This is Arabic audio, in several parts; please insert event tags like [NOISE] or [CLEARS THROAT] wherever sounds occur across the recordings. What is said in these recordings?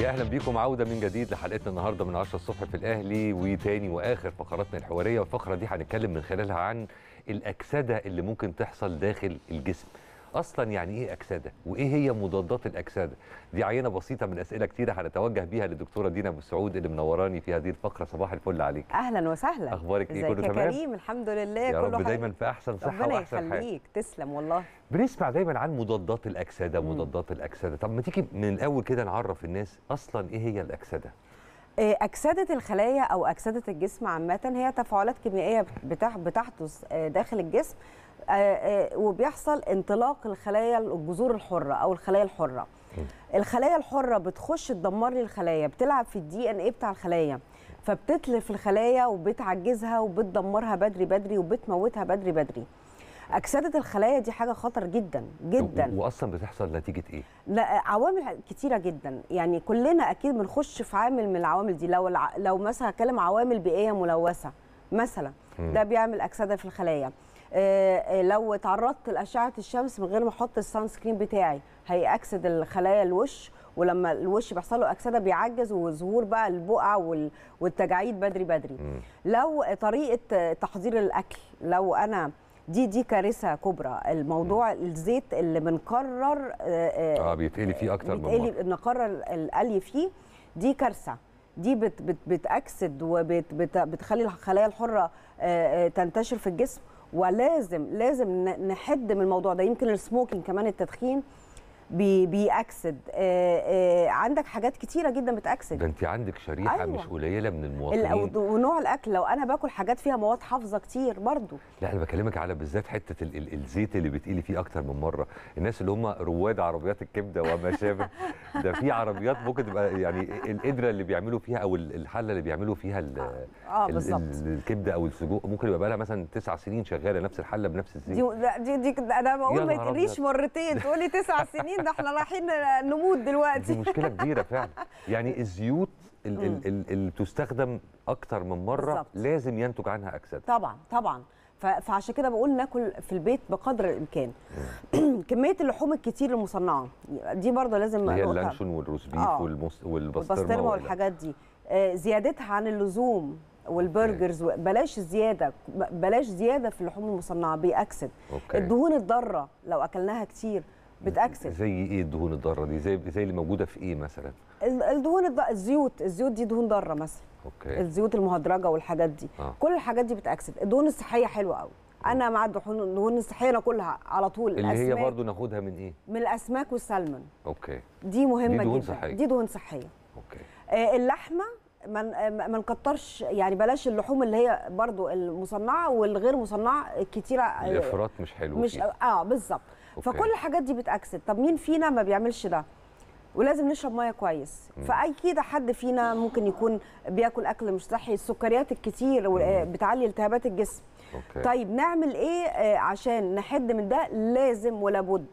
يا اهلا بيكم عوده من جديد لحلقتنا النهارده من 10 الصبح في الاهلي وتاني واخر فقراتنا الحواريه والفقره دي هنتكلم من خلالها عن الاكسده اللي ممكن تحصل داخل الجسم اصلا يعني ايه اكسده وايه هي مضادات الاكسده دي عينه بسيطه من اسئله كتيره هنتوجه بيها للدكتوره دينا ابو سعود اللي منوراني في هذه الفقره صباح الفل عليك اهلا وسهلا اخبارك ايه كله تمام كريم الحمد لله يا كله رب دايما في احسن صحه واحسن حال ربنا يخليك تسلم والله بنسمع دايما عن مضادات الاكسده مضادات الاكسده طب ما تيجي من الاول كده نعرف الناس اصلا ايه هي الاكسده أكسدة آه، الخلايا أو أكسدة الجسم عامة هي تفاعلات كيميائية بتحدث آه، داخل الجسم آه، وبيحصل انطلاق الخلايا الجذور الحرة أو الخلايا الحرة الخلايا الحرة بتخش تدمر لي الخلايا بتلعب في الدي ان ايه بتاع الخلايا فبتتلف الخلايا وبتعجزها وبتدمرها بدري بدري وبتموتها بدري بدري اكسده الخلايا دي حاجه خطر جدا جدا واصلا بتحصل نتيجه ايه لا عوامل كتيره جدا يعني كلنا اكيد بنخش في عامل من العوامل دي لو لو مثلا هتكلم عوامل بيئيه ملوثه مثلا ده بيعمل اكسده في الخلايا آه، آه، لو اتعرضت لاشعه الشمس من غير ما احط السان سكرين بتاعي هيأكسد الخلايا الوش ولما الوش بيحصل له اكسده بيعجز وظهور بقى البقع والتجاعيد بدري بدري لو طريقه تحضير الاكل لو انا دي دي كارثه كبرى الموضوع م. الزيت اللي بنقرر اه, آه،, آه، بيتقلي فيه اكتر بيتقلي من مره نقرر القلي فيه دي كارثه دي بت بت بتاكسد وبتخلي الخلايا الحره آه، تنتشر في الجسم ولازم لازم نحد من الموضوع ده يمكن السموكينج كمان التدخين بيأكسد آه، آه، عندك حاجات كتيره جدا بتأكسد ده انت عندك شريحه أيوة. مش قليله من المواطنين ونوع الاكل لو انا باكل حاجات فيها مواد حافظه كتير برضو لا انا بكلمك على بالذات حته ال ال الزيت اللي بتقلي فيه اكتر من مره الناس اللي هم رواد عربيات الكبده وما شابه ده في عربيات ممكن تبقى يعني القدره اللي بيعملوا فيها او الحله اللي بيعملوا فيها ال آه, آه، ال الكبده او السجق ممكن يبقى لها مثلا تسع سنين شغاله نفس الحله بنفس الزيت دي دي, دي انا بقول ما تقوليش مرتين تقولي تسع سنين [LAUGHS] عارفين [LAUGHS] ده احنا رايحين نموت دلوقتي مشكله كبيره فعلا [LAUGHS] يعني الزيوت اللي بتستخدم اكتر من مره بالزبط. لازم ينتج عنها اكسده طبعا طبعا فعشان كده بقول ناكل في البيت بقدر الامكان [CLEARS THROAT] كميه اللحوم الكتير المصنعه دي برضه لازم هي اللانشون والروزبيف آه. والبسطرمه والحاجات دي آه، زيادتها عن اللزوم والبرجرز بلاش زياده بلاش زياده في اللحوم المصنعه بيأكسد الدهون الضاره لو اكلناها كتير بتاكسد زي ايه الدهون الضاره دي زي زي اللي موجوده في ايه مثلا الدهون الض... الزيوت الزيوت دي دهون ضاره مثلا أوكي. الزيوت المهدرجه والحاجات دي آه. كل الحاجات دي بتاكسد الدهون الصحيه حلوه قوي آه. انا مع الدهون الدهون الصحيه كلها على طول اللي الأسماك. هي برضو ناخدها من ايه من الاسماك والسلمون اوكي دي مهمه دي دهون جدا صحية. دي دهون صحيه اوكي آه اللحمه ما آه، ما نكترش يعني بلاش اللحوم اللي هي برضو المصنعه والغير مصنعه كتيره آه، الافراط مش حلو مش فيه. اه بالظبط أوكي. فكل الحاجات دي بتاكسد طب مين فينا ما بيعملش ده ولازم نشرب ميه كويس فاكيد حد فينا ممكن يكون بياكل اكل مش صحي السكريات الكتير بتعلي التهابات الجسم أوكي. طيب نعمل ايه آه، عشان نحد من ده لازم ولابد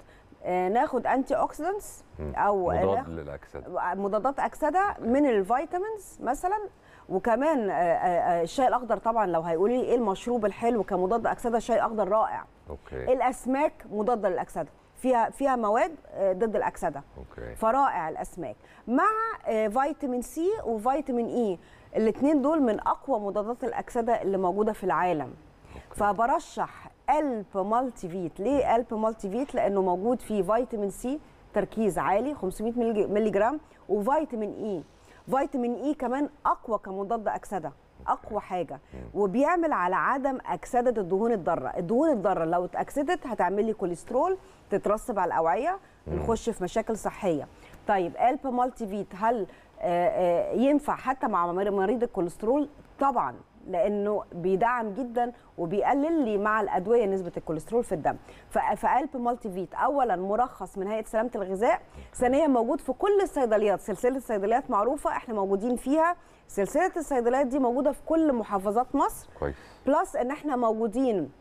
آه، ناخد انتي اوكسيدنتس او مضاد للاكسده مضادات اكسده من الفيتامينز مثلا وكمان آه، الشاي الاخضر طبعا لو هيقولي ايه المشروب الحلو كمضاد اكسده الشاي الاخضر رائع أوكي. الاسماك مضاده للاكسده فيها فيها مواد آه، ضد الاكسده أوكي. فرائع الاسماك مع آه، فيتامين سي وفيتامين اي الاثنين دول من اقوى مضادات الاكسده اللي موجوده في العالم أوكي. فبرشح الب مالتي فيت ليه الب مالتي فيت لانه موجود فيه فيتامين سي تركيز عالي 500 ملي جرام وفيتامين اي فيتامين اي كمان اقوى كمضاد اكسده اقوى حاجه وبيعمل على عدم اكسده الدهون الضاره الدهون الضاره لو اتاكسدت هتعمل لي كوليسترول تترسب على الاوعيه نخش في مشاكل صحيه طيب الب مالتي فيت هل آه، آه، ينفع حتى مع مريض الكوليسترول طبعا لانه بيدعم جدا وبيقلل لي مع الادويه نسبه الكوليسترول في الدم فالب مالتي فيت اولا مرخص من هيئه سلامه الغذاء ثانيا موجود في كل الصيدليات سلسله صيدليات معروفه احنا موجودين فيها سلسله الصيدليات دي موجوده في كل محافظات مصر كويس بلس ان احنا موجودين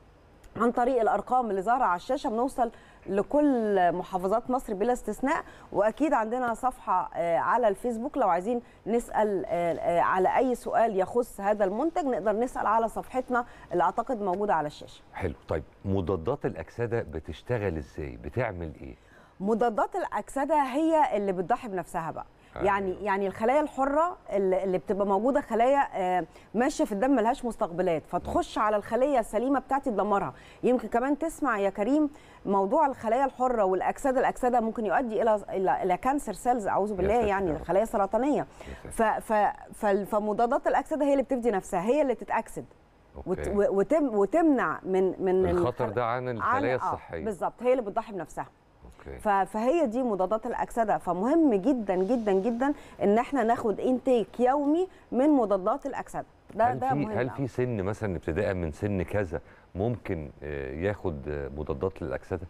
عن طريق الارقام اللي ظاهره على الشاشه بنوصل لكل محافظات مصر بلا استثناء واكيد عندنا صفحه آه، على الفيسبوك لو عايزين نسال آه، آه، على اي سؤال يخص هذا المنتج نقدر نسال على صفحتنا اللي اعتقد موجوده على الشاشه حلو طيب مضادات الاكسده بتشتغل ازاي بتعمل ايه مضادات الاكسده هي اللي بتضحي بنفسها بقى آه. يعني يعني الخلايا الحره اللي بتبقى موجوده خلايا آه، ماشيه في الدم ملهاش مستقبلات فتخش على الخليه السليمه بتاعتي تدمرها يمكن كمان تسمع يا كريم موضوع الخلايا الحره والاكسده الاكسده ممكن يؤدي الى الى, إلى كانسر سيلز اعوذ بالله يعني الخلايا السرطانيه ف فمضادات الاكسده هي اللي بتفدي نفسها هي اللي تتاكسد أوكي. وتم وتمنع من من الخطر ده عن الخلايا آه، الصحيه بالظبط هي اللي بتضحي بنفسها أوكي. فهي دي مضادات الاكسده فمهم جدا جدا جدا ان احنا ناخد انتيك يومي من مضادات الاكسده ده هل ده في مهم هل في سن مثلا ابتداء من سن كذا ممكن آه، ياخد مضادات للاكسده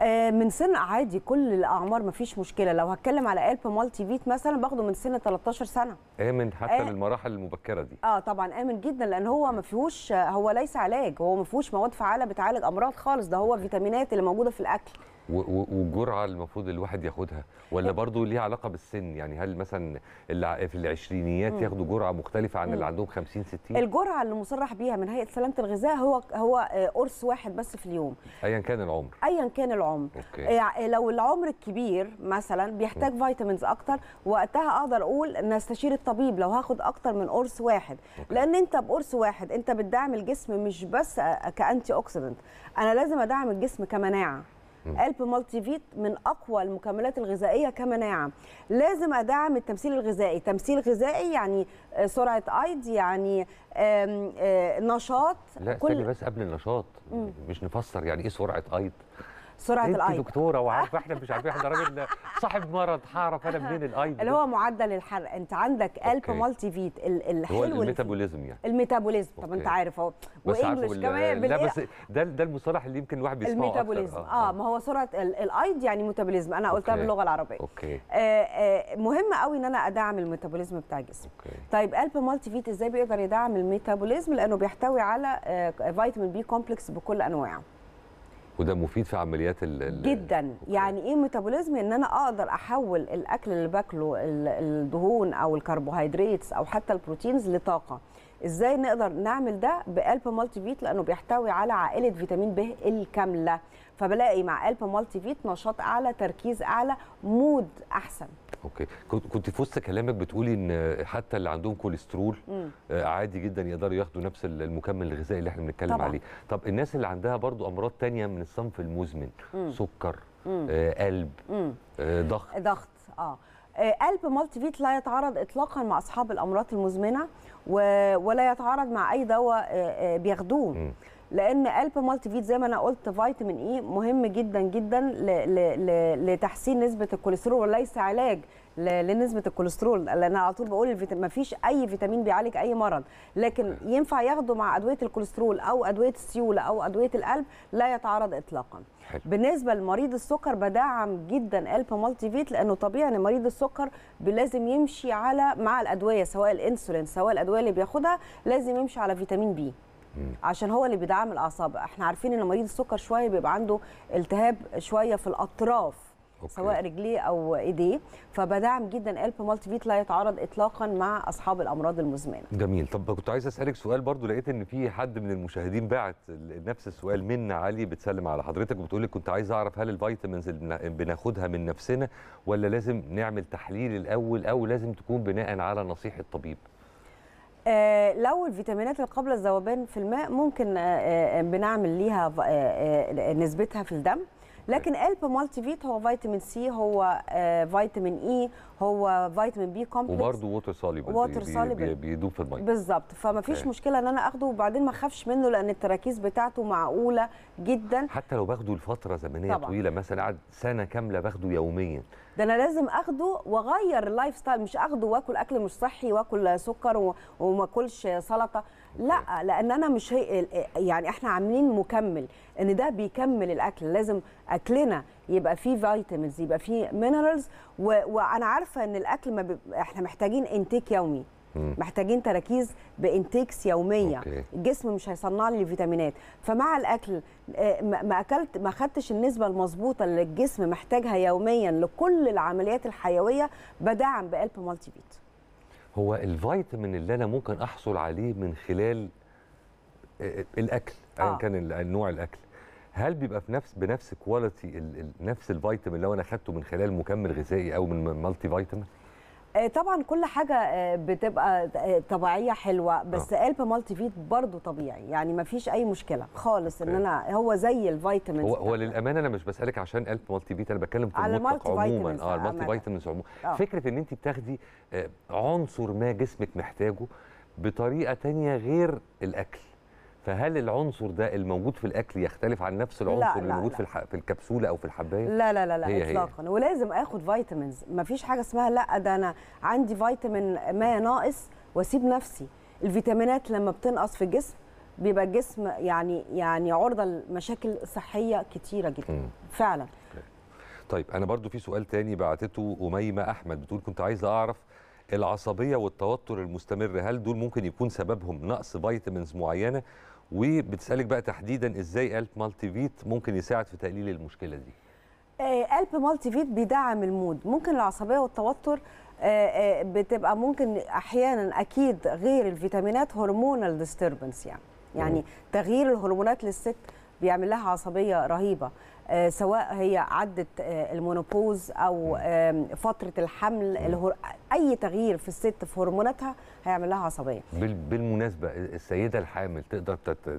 آه، من سن عادي كل الاعمار مفيش مشكله لو هتكلم على الب مالتي فيت مثلا باخده من سن 13 سنه امن حتى آه للمراحل المبكره دي اه طبعا امن جدا لان هو ما فيهوش هو ليس علاج هو ما فيهوش مواد فعاله بتعالج امراض خالص ده هو فيتامينات اللي موجوده في الاكل والجرعه المفروض الواحد ياخدها ولا برضو ليها علاقه بالسن يعني هل مثلا اللي في العشرينيات ياخدوا جرعه مختلفه عن اللي عندهم 50 60 الجرعه اللي مصرح بيها من هيئه سلامه الغذاء هو هو قرص واحد بس في اليوم ايا كان العمر ايا كان العمر أوكي. آه، لو العمر الكبير مثلا بيحتاج فيتامينز اكتر وقتها اقدر اقول نستشير الطبيب لو هاخد اكتر من قرص واحد أوكي. لان انت بقرص واحد انت بتدعم الجسم مش بس كانتي اوكسيدنت انا لازم ادعم الجسم كمناعه قلب مالتي فيت من اقوى المكملات الغذائيه كمناعه لازم ادعم التمثيل الغذائي تمثيل غذائي يعني آه، سرعه ايض يعني آه، نشاط لا كل... بس قبل النشاط مش نفسر يعني ايه سرعه ايض سرعه الايض انت دكتوره وعارفه [LAUGHS] احنا مش عارفين احنا راجل صاحب مرض هعرف انا منين الايض اللي هو معدل الحرق انت عندك الب مالتي فيت الحلو هو الميتابوليزم يعني الميتابوليزم طب انت عارف اهو وانجلش كمان لا بس ده ده المصطلح اللي يمكن الواحد بيسمعه الميتابوليزم آه،, اه, آه ما هو سرعه الايض يعني ميتابوليزم انا قلتها باللغه العربيه اوكي آه،, آه مهم قوي ان انا ادعم الميتابوليزم بتاع الجسم أوكي. طيب الب مالتي فيت ازاي بيقدر يدعم الميتابوليزم لانه بيحتوي على آه، فيتامين بي كومبلكس بكل انواعه وده مفيد في عمليات ال جدا يعني ايه ميتابوليزم ان انا اقدر احول الاكل اللي باكله الدهون او الكربوهيدرات او حتى البروتينز لطاقه ازاي نقدر نعمل ده بالب مالتي فيت لانه بيحتوي على عائله فيتامين ب الكامله فبلاقي مع الب مالتي فيت نشاط اعلى تركيز اعلى مود احسن اوكي كنت في وسط كلامك بتقولي ان حتى اللي عندهم كوليسترول مم. آه، عادي جدا يقدروا ياخدوا نفس المكمل الغذائي اللي احنا بنتكلم طبعا. عليه طب الناس اللي عندها برضو امراض تانية من الصنف المزمن مم. سكر مم. آه قلب آه ضغط ضغط اه, آه، قلب مالتي فيت لا يتعارض اطلاقا مع اصحاب الامراض المزمنه ولا يتعارض مع اي دواء آه، بياخدوه لان الب مالتي فيت زي ما انا قلت فيتامين اي مهم جدا جدا ل ل لتحسين نسبه الكوليسترول وليس علاج لنسبه الكوليسترول لان على طول بقول ما فيش اي فيتامين بيعالج اي مرض لكن ينفع ياخده مع ادويه الكوليسترول او ادويه السيوله او ادويه القلب لا يتعرض اطلاقا حلو. بالنسبه لمريض السكر بدعم جدا الب مالتي فيت لانه طبيعي ان مريض السكر لازم يمشي على مع الادويه سواء الانسولين سواء الادويه اللي بياخدها لازم يمشي على فيتامين بي عشان هو اللي بيدعم الاعصاب احنا عارفين ان مريض السكر شويه بيبقى عنده التهاب شويه في الاطراف أوكي. سواء رجليه او ايديه فبدعم جدا قلب مالتي فيت لا يتعارض اطلاقا مع اصحاب الامراض المزمنه جميل طب كنت عايز اسالك سؤال برضو لقيت ان في حد من المشاهدين بعت نفس السؤال منا علي بتسلم على حضرتك وبتقول لك كنت عايز اعرف هل الفيتامينز اللي بناخدها من نفسنا ولا لازم نعمل تحليل الاول او لازم تكون بناء على نصيحه طبيب آه لو الفيتامينات اللي قبل الذوبان في الماء ممكن آه, آه، بنعمل ليها آه،, آه نسبتها في الدم لكن الب مالتي فيت هو فيتامين سي هو آه، فيتامين اي e، هو فيتامين بي كومبلكس وبرده ووتر سوليبل ووتر سوليبل بيدوب في الميه بالظبط فما فيش مشكله ان انا اخده وبعدين ما اخافش منه لان التراكيز بتاعته معقوله جدا حتى لو باخده لفتره زمنيه طبعًا. طويله مثلا قعد سنه كامله باخده يوميا ده انا لازم اخده واغير اللايف ستايل مش اخده واكل اكل مش صحي واكل سكر وما اكلش سلطه لا لان انا مش هي يعني احنا عاملين مكمل ان ده بيكمل الاكل لازم اكلنا يبقى فيه فيتامينز يبقى فيه مينرالز وانا عارفه ان الاكل ما احنا محتاجين انتيك يومي مم. محتاجين تركيز بانتيكس يوميه أوكي. الجسم مش هيصنع لي الفيتامينات فمع الاكل آه، ما اكلت ما خدتش النسبه المظبوطه اللي الجسم محتاجها يوميا لكل العمليات الحيويه بدعم بقلب مالتي بيت هو الفيتامين اللي انا ممكن احصل عليه من خلال آه، آه، الاكل ايا كان نوع الاكل هل بيبقى في نفس بنفس كواليتي نفس الفيتامين اللي انا اخدته من خلال مكمل غذائي او من مالتي فيتامين آه، طبعا كل حاجه آه، بتبقى آه، طبيعيه حلوه بس آه. قلب مالتي فيت برضه طبيعي يعني ما فيش اي مشكله خالص ان انا هو زي الفيتامينز هو, هو للامانه انا مش بسالك عشان قلب مالتي فيت انا بتكلم في المطلق عموما اه المالتي فيتامينز عموما آه. فكره ان انت بتاخدي عنصر ما جسمك محتاجه بطريقه ثانيه غير الاكل فهل العنصر ده الموجود في الاكل يختلف عن نفس العنصر لا اللي موجود لا في الح... في الكبسوله او في الحبايه لا لا لا لا اطلاقا ولازم اخد فيتامينز مفيش حاجه اسمها لا ده انا عندي فيتامين ما ناقص واسيب نفسي الفيتامينات لما بتنقص في الجسم بيبقى الجسم يعني يعني عرضه لمشاكل صحيه كتيره جدا م. فعلا طيب انا برضو في سؤال تاني بعتته اميمه احمد بتقول كنت عايزه اعرف العصبيه والتوتر المستمر هل دول ممكن يكون سببهم نقص فيتامينز معينه وبتسالك بقى تحديدا ازاي الب مالتي فيت ممكن يساعد في تقليل المشكله دي الب آه، مالتي فيت بيدعم المود ممكن العصبيه والتوتر آه، آه، بتبقى ممكن احيانا اكيد غير الفيتامينات هرمونال ديستربنس يعني يعني تغيير الهرمونات للست بيعمل لها عصبيه رهيبه سواء هي عدت المونوبوز او فتره الحمل اي تغيير في الست في هرموناتها هيعمل لها عصبيه بالمناسبه السيده الحامل تقدر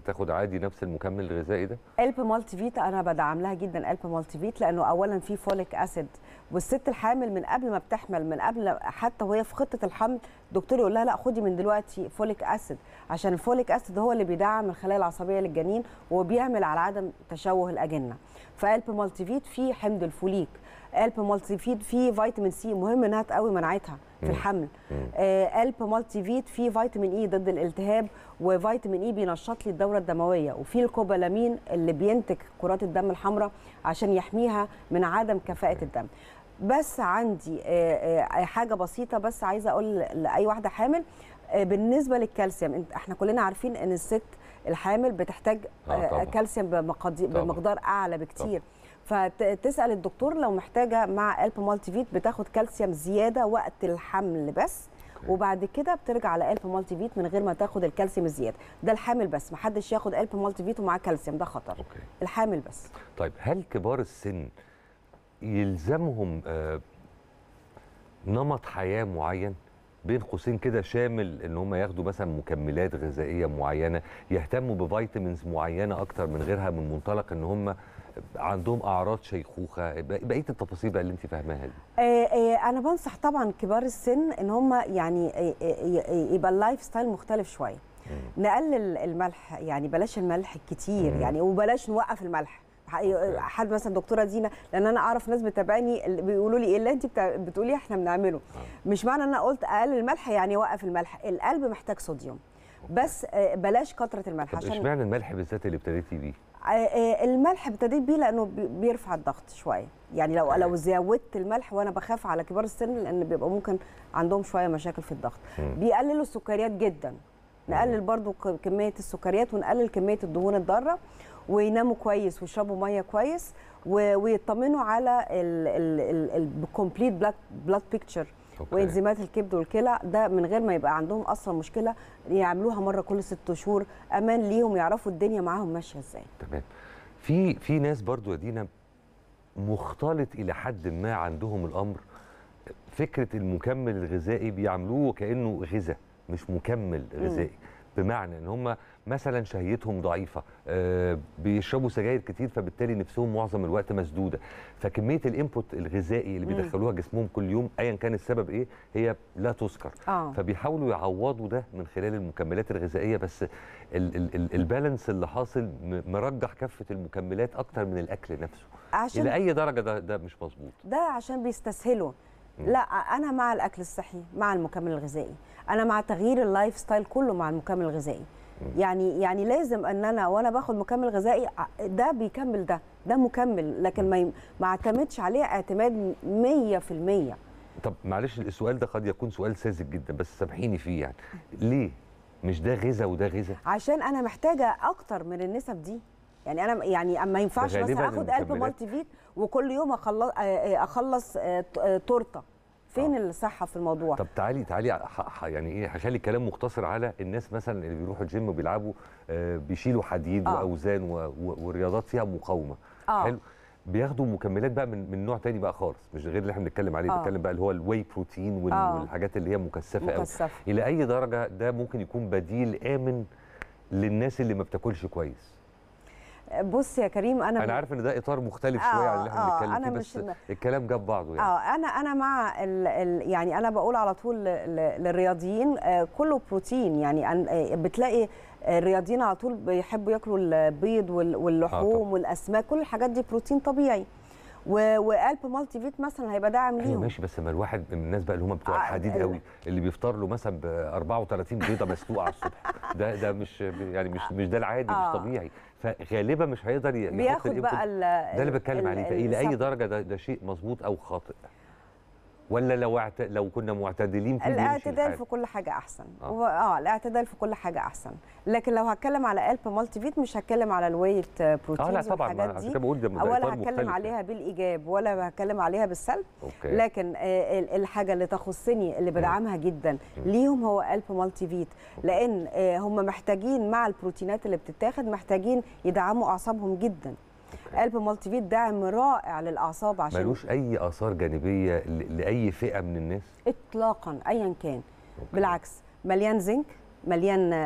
تاخد عادي نفس المكمل الغذائي ده الب مالتي فيت انا بدعم لها جدا الب مالتي فيت لانه اولا في فوليك اسيد والست الحامل من قبل ما بتحمل من قبل حتى وهي في خطه الحمل الدكتور يقول لها لا خدي من دلوقتي فوليك اسيد عشان الفوليك اسيد هو اللي بيدعم الخلايا العصبيه للجنين وبيعمل على عدم تشوه الاجنه فالب مالتي فيت فيه حمض الفوليك قلب مالتي فيد فيه فيتامين سي مهم انها تقوي مناعتها في الحمل قلب آه، مالتي فيت فيه فيتامين اي e ضد الالتهاب وفيتامين اي e بينشط لي الدوره الدمويه وفي الكوبالامين اللي بينتج كرات الدم الحمراء عشان يحميها من عدم كفاءه الدم بس عندي آه، آه، حاجه بسيطه بس عايزه اقول لاي واحده حامل بالنسبه للكالسيوم احنا كلنا عارفين ان الست الحامل بتحتاج آه كالسيوم بمقدار اعلى بكتير طبعا. فتسال الدكتور لو محتاجه مع الب مالتي فيت بتاخد كالسيوم زياده وقت الحمل بس وبعد كده بترجع على الب مالتي فيت من غير ما تاخد الكالسيوم الزياده ده الحامل بس ما حدش ياخد الب مالتي فيت ومعاه كالسيوم ده خطر أوكي. الحامل بس طيب هل كبار السن يلزمهم آه، نمط حياه معين بين قوسين كده شامل ان هم ياخدوا مثلا مكملات غذائيه معينه يهتموا بفيتامينز معينه اكتر من غيرها من منطلق ان هم عندهم اعراض شيخوخه بقيه التفاصيل بقى اللي انت فاهماها دي آه، آه، انا بنصح طبعا كبار السن ان هم يعني آه، يبقى اللايف ستايل مختلف شويه نقلل الملح يعني بلاش الملح الكتير يعني وبلاش نوقف الملح حد مثلا دكتوره دينا لان انا اعرف ناس بتابعني بيقولوا لي ايه اللي انت بتقولي احنا بنعمله مش معنى ان انا قلت اقلل الملح يعني وقف الملح القلب محتاج صوديوم بس بلاش كثره الملح عشان اشمعنى الملح بالذات اللي ابتديتي بيه آه، آه، الملح ابتديت بيه لانه بيرفع الضغط شويه يعني لو لو أيوة. زودت الملح وانا بخاف على كبار السن لان بيبقى ممكن عندهم شويه مشاكل في الضغط بيقللوا السكريات جدا نقلل برضو كميه السكريات ونقلل كميه الدهون الضاره ويناموا كويس ويشربوا ميه كويس ويطمنوا على الكومبليت بلاد بلاد بيكتشر وانزيمات الكبد والكلى ده من غير ما يبقى عندهم اصلا مشكله يعملوها مره كل ست شهور امان ليهم يعرفوا الدنيا معاهم ماشيه ازاي تمام في في ناس برضو يا دينا مختلط الى حد ما عندهم الامر فكره المكمل الغذائي بيعملوه كانه غذاء مش مكمل غذائي بمعنى ان هم مثلا شهيتهم ضعيفه آه، بيشربوا سجاير كتير فبالتالي نفسهم معظم الوقت مسدوده فكميه الانبوت الغذائي اللي بيدخلوها جسمهم كل يوم ايا كان السبب ايه هي لا تذكر آه. فبيحاولوا يعوضوا ده من خلال المكملات الغذائيه بس البالانس اللي حاصل مرجح كفه المكملات اكتر من الاكل نفسه عشان الى اي درجه ده ده مش مظبوط ده عشان بيستسهلوا لا انا مع الاكل الصحي مع المكمل الغذائي انا مع تغيير اللايف ستايل كله مع المكمل الغذائي يعني يعني لازم ان انا وانا باخد مكمل غذائي ده بيكمل ده ده مكمل لكن ما ما اعتمدش عليه اعتماد 100% طب معلش السؤال ده قد يكون سؤال ساذج جدا بس سامحيني فيه يعني ليه مش ده غذاء وده غذاء عشان انا محتاجه اكتر من النسب دي يعني انا يعني ما ينفعش مثلا اخد قلب مالتي فيت وكل يوم اخلص آه، آه، اخلص آه، تورته فين آه. الصحه في الموضوع طب تعالي تعالي يعني ايه هخلي الكلام مقتصر على الناس مثلا اللي بيروحوا الجيم وبيلعبوا آه بيشيلوا حديد آه. واوزان والرياضات فيها مقاومه آه. حلو بياخدوا مكملات بقى من من نوع تاني بقى خالص مش غير اللي احنا بنتكلم عليه آه. بنتكلم بقى اللي هو الواي بروتين وال... آه. والحاجات اللي هي مكثفه قوي الى اي درجه ده ممكن يكون بديل امن للناس اللي ما بتاكلش كويس بص يا كريم انا انا عارف ان ده اطار مختلف آه شويه عن اللي احنا آه، بنتكلم آه فيه بس مش... الكلام جاب بعضه يعني اه انا انا مع ال... ال... يعني انا بقول على طول للرياضيين آه كله بروتين يعني آه بتلاقي الرياضيين على طول بيحبوا ياكلوا البيض وال... آه، واللحوم آه والاسماك كل الحاجات دي بروتين طبيعي وقلب مالتي فيت مثلا هيبقى داعم أيوة ليهم ماشي بس ما الواحد من الناس بقى اللي هم بتوع آه، الحديد قوي اللي بيفطر له مثلا ب 34 بيضه مسلوقه على الصبح ده ده مش يعني مش مش ده العادي مش طبيعي فغالبا مش هيقدر يحط بياخد بقى ده اللي بتكلم عليه لاي درجه ده, ده شيء مظبوط او خاطئ ولا لو اعت... لو كنا معتدلين في الاعتدال في كل حاجه احسن اه, آه الاعتدال في كل حاجه احسن لكن لو هتكلم على الب مالتي فيت مش هتكلم على الويت بروتينز اه لا طبعا ما دي بقول ده ولا هتكلم عليها يعني. بالايجاب ولا هتكلم عليها بالسلب أوكي. لكن آه الحاجه اللي تخصني اللي بدعمها جدا ليهم هو الب مالتي فيت لان آه هم محتاجين مع البروتينات اللي بتتاخد محتاجين يدعموا اعصابهم جدا قلب مالتي فيت دعم رائع للاعصاب عشان ملوش اي اثار جانبيه لاي فئه من الناس اطلاقا ايا كان بالعكس مليان زنك مليان آه،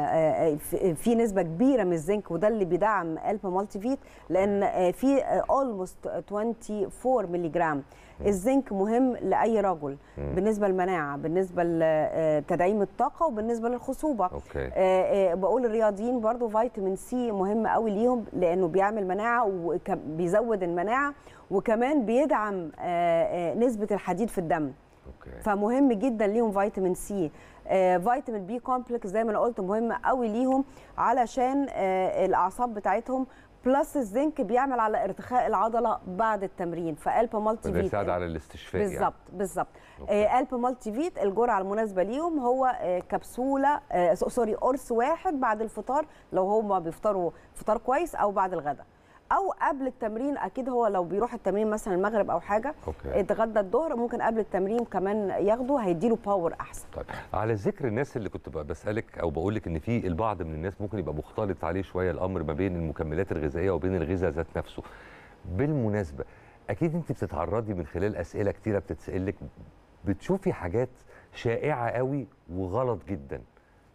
آه، في نسبه كبيره من الزنك وده اللي بيدعم الب مالتي فيت لان آه، في اولموست 24 مللي جرام الزنك مهم لاي رجل بالنسبه للمناعه بالنسبه لتدعيم الطاقه وبالنسبه للخصوبه أوكي. بقول الرياضيين برضو فيتامين سي مهم قوي ليهم لانه بيعمل مناعه وبيزود المناعه وكمان بيدعم نسبه الحديد في الدم أوكي. فمهم جدا ليهم فيتامين سي آه، فيتامين بي كومبلكس زي ما انا قلت مهم قوي ليهم علشان آه، الاعصاب بتاعتهم بلس الزنك بيعمل على ارتخاء العضله بعد التمرين فالب مالتي فيت بيساعد على الاستشفاء بالظبط يعني. بالظبط آه، الب مالتي فيت الجرعه المناسبه ليهم هو كبسوله سوري قرص واحد بعد الفطار لو هم بيفطروا فطار كويس او بعد الغداء او قبل التمرين اكيد هو لو بيروح التمرين مثلا المغرب او حاجه أوكي. اتغدى الظهر ممكن قبل التمرين كمان ياخده هيديله باور احسن طيب على ذكر الناس اللي كنت بسالك او بقول لك ان في البعض من الناس ممكن يبقى مختلط عليه شويه الامر ما بين المكملات الغذائيه وبين الغذاء ذات نفسه بالمناسبه اكيد انت بتتعرضي من خلال اسئله كتيره بتتسالك بتشوفي حاجات شائعه قوي وغلط جدا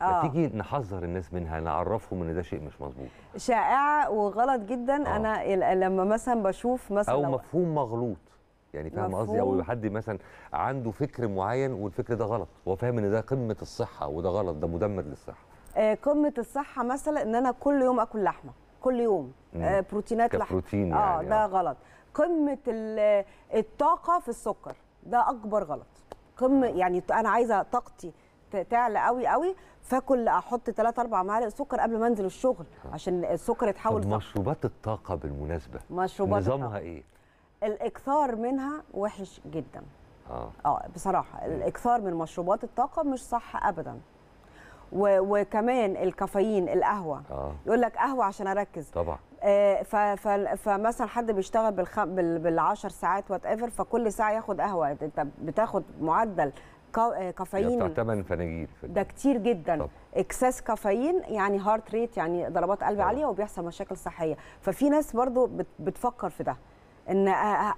آه. تيجي نحذر الناس منها نعرفهم ان ده شيء مش مظبوط شائعه وغلط جدا آه. انا لما مثلا بشوف مثلا او مفهوم مغلوط يعني فاهم قصدي او حد مثلا عنده فكر معين والفكر ده غلط هو فاهم ان ده قمه الصحه وده غلط ده مدمر للصحه آه قمه الصحه مثلا ان انا كل يوم اكل لحمه كل يوم آه بروتينات لحمه بروتين آه، يعني اه ده آه. غلط قمه الطاقه في السكر ده اكبر غلط قمه آه. يعني انا عايزه طاقتي تعلى قوي قوي فاكل احط 3 4 معالق سكر قبل ما انزل الشغل عشان السكر يتحول طب مشروبات الطاقه بالمناسبه مشروبات نظامها الطاقة. ايه الاكثار منها وحش جدا اه اه بصراحه الاكثار من مشروبات الطاقه مش صح ابدا وكمان الكافيين القهوه آه. يقول لك قهوه عشان اركز طبعا آه فمثلا حد بيشتغل بال 10 ساعات وات ايفر فكل ساعه ياخد قهوه انت بتاخد معدل آه، يعني كافيين تعتبر فناجيل ده كتير جدا طب. اكساس كافيين يعني هارت ريت يعني ضربات قلب طب. آه. عاليه وبيحصل مشاكل صحيه ففي ناس برضو بتفكر في ده ان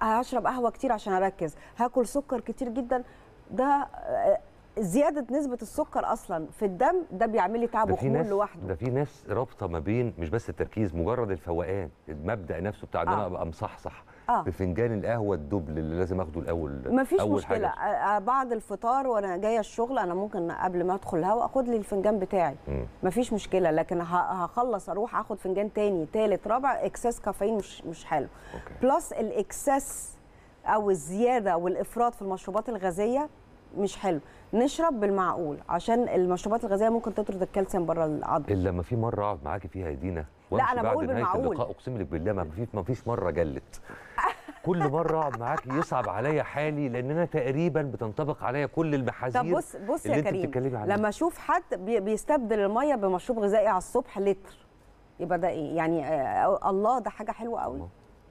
هشرب قهوه كتير عشان اركز هاكل سكر كتير جدا ده آه، زياده نسبه السكر اصلا في الدم ده بيعمل لي تعب وخمول لوحده ده في ناس رابطه ما بين مش بس التركيز مجرد الفوقان المبدا نفسه بتاع ان آه. انا ابقى مصحصح آه. بفنجان القهوه الدبل اللي لازم اخده الاول مفيش أول مشكله حاجة. آه، بعد الفطار وانا جايه الشغل انا ممكن قبل ما ادخل الهواء اخد لي الفنجان بتاعي ما مفيش مشكله لكن هخلص اروح اخد فنجان تاني تالت رابع اكسس كافيين مش مش حلو أوكي. بلس الاكسس او الزياده والافراط في المشروبات الغازيه مش حلو نشرب بالمعقول عشان المشروبات الغازيه ممكن تطرد الكالسيوم بره العظم الا لما في مره اقعد معاكي فيها يا دينا لا انا بقول بالمعقول اللقاء اقسم لك بالله ما فيش ما فيش مره جلت [LAUGHS] كل مره اقعد معاكي يصعب عليا حالي لان انا تقريبا بتنطبق عليا كل المحاذير طب بص بص يا كريم لما اشوف حد بيستبدل الميه بمشروب غذائي على الصبح لتر يبقى ده ايه يعني آه, آه، الله ده حاجه حلوه قوي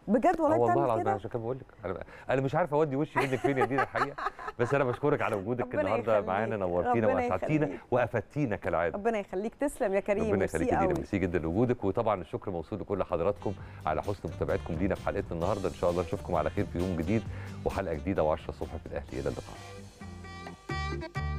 بجد والله اه والله العظيم عشان كده بقول لك انا مش عارف اودي وشي منك فين يا دينا الحقيقه [LAUGHS] بس انا بشكرك على وجودك النهارده معانا نورتينا واسعدتينا وافدتينا كالعاده ربنا يخليك تسلم يا كريم ربنا يخليك يا دينا ميرسي جدا لوجودك وطبعا الشكر موصول لكل حضراتكم على حسن متابعتكم لينا في حلقتنا النهارده ان شاء الله نشوفكم على خير في يوم جديد وحلقه جديده و10 الصبح في الاهلي الى اللقاء